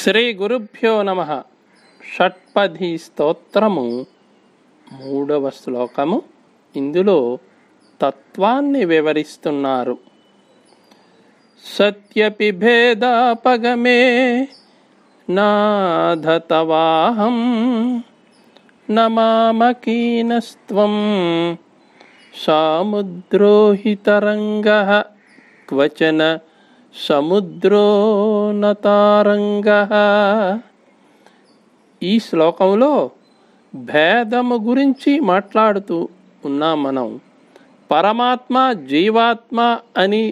శ్రీ గురుభ్యో నమ షట్పది స్తోత్రము మూడవ శ్లోకము ఇందులో తత్వాన్ని వివరిస్తున్నారు సత్యపి భేదాపగమే నాధతవాహం నమామకీనస్త్వం సాముద్రోహితరంగ క్వచన సముద్రో నతారంగ ఈ శ్లోకంలో భేదము గురించి మాట్లాడుతూ ఉన్నాం మనం పరమాత్మ జీవాత్మ అని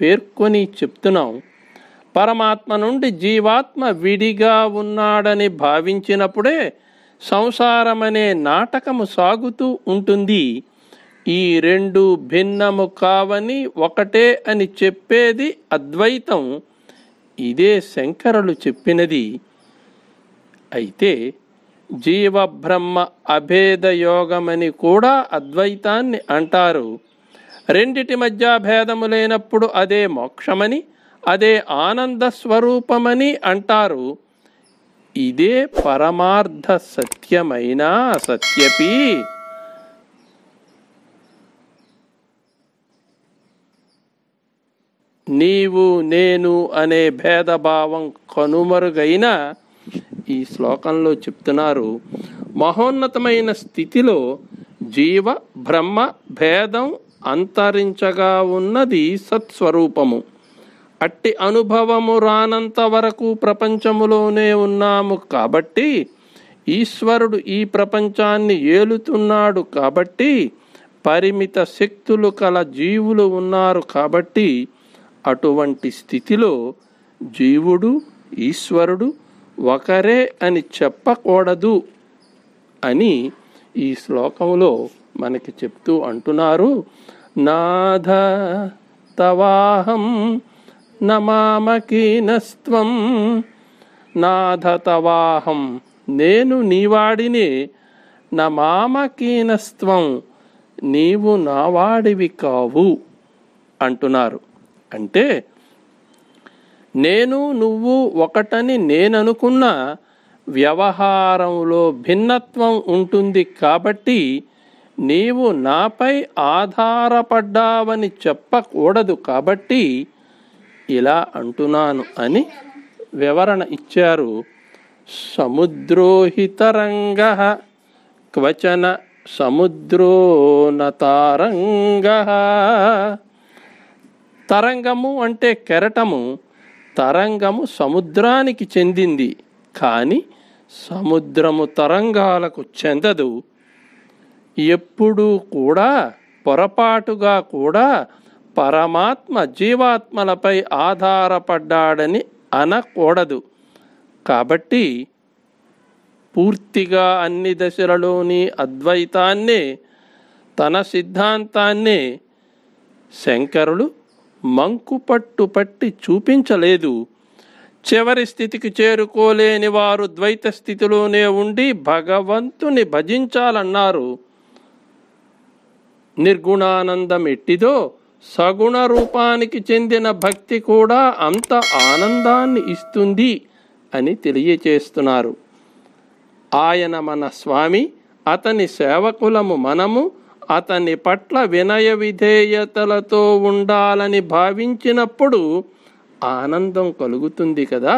పేర్కొని చెప్తున్నాం పరమాత్మ నుండి జీవాత్మ విడిగా ఉన్నాడని భావించినప్పుడే సంసారమనే నాటకము సాగుతూ ఉంటుంది ఈ రెండు భిన్నము కావని ఒకటే అని చెప్పేది అద్వైతం ఇదే శంకరులు చెప్పినది అయితే జీవబ్రహ్మ అభేద యోగమని కూడా అద్వైతాన్ని అంటారు రెండిటి మధ్య భేదము లేనప్పుడు అదే మోక్షమని అదే ఆనంద స్వరూపమని అంటారు ఇదే పరమార్థ సత్యమైన సత్యపీ నీవు నేను అనే భేదభావం కనుమరుగైన ఈ శ్లోకంలో చెప్తున్నారు మహోన్నతమైన స్థితిలో జీవ బ్రహ్మ భేదం అంతరించగా ఉన్నది సత్స్వరూపము అట్టి అనుభవము రానంత వరకు ప్రపంచములోనే ఉన్నాము కాబట్టి ఈశ్వరుడు ఈ ప్రపంచాన్ని ఏలుతున్నాడు కాబట్టి పరిమిత శక్తులు కల జీవులు ఉన్నారు కాబట్టి అటువంటి స్థితిలో జీవుడు ఈశ్వరుడు ఒకరే అని చెప్పకూడదు అని ఈ శ్లోకంలో మనకి చెప్తూ అంటున్నారు నాథ తవాహం నమామకీనస్త్వం నాథ తవాహం నేను నీవాడిని నమామకీనస్త్వం నీవు నావాడివి కావు అంటున్నారు అంటే నేను నువ్వు ఒకటని నేననుకున్న వ్యవహారంలో భిన్నత్వం ఉంటుంది కాబట్టి నీవు నాపై ఆధారపడ్డావని చెప్పకూడదు కాబట్టి ఇలా అంటున్నాను అని వివరణ ఇచ్చారు సముద్రోహితరంగ క్వచన సముద్రోనతారంగ తరంగము అంటే కెరటము తరంగము సముద్రానికి చెందింది కానీ సముద్రము తరంగాలకు చెందదు ఎప్పుడూ కూడా పొరపాటుగా కూడా పరమాత్మ జీవాత్మలపై ఆధారపడ్డాడని అనకూడదు కాబట్టి పూర్తిగా అన్ని దశలలోని అద్వైతాన్నే తన సిద్ధాంతాన్నే శంకరులు మంకుపట్టు పట్టి చూపించలేదు చివరి స్థితికి చేరుకోలేని వారు ద్వైత స్థితిలోనే ఉండి భగవంతుని భజించాలన్నారు నిర్గుణానందం ఎట్టిదో సగుణ రూపానికి చెందిన భక్తి కూడా అంత ఆనందాన్ని ఇస్తుంది అని తెలియచేస్తున్నారు ఆయన మన స్వామి అతని సేవకులము మనము అతని పట్ల వినయ విధేయతలతో ఉండాలని భావించినప్పుడు ఆనందం కలుగుతుంది కదా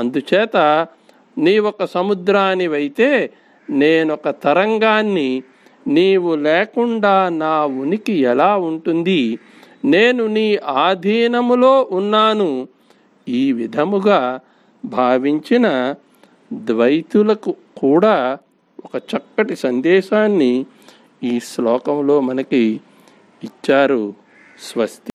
అందుచేత నీ ఒక సముద్రానివైతే నేనొక తరంగాన్ని నీవు లేకుండా నా ఉనికి ఎలా ఉంటుంది నేను నీ ఆధీనములో ఉన్నాను ఈ విధముగా భావించిన ద్వైతులకు కూడా ఒక చక్కటి సందేశాన్ని ఈ శ్లోకంలో మనకి ఇచ్చారు స్వస్తి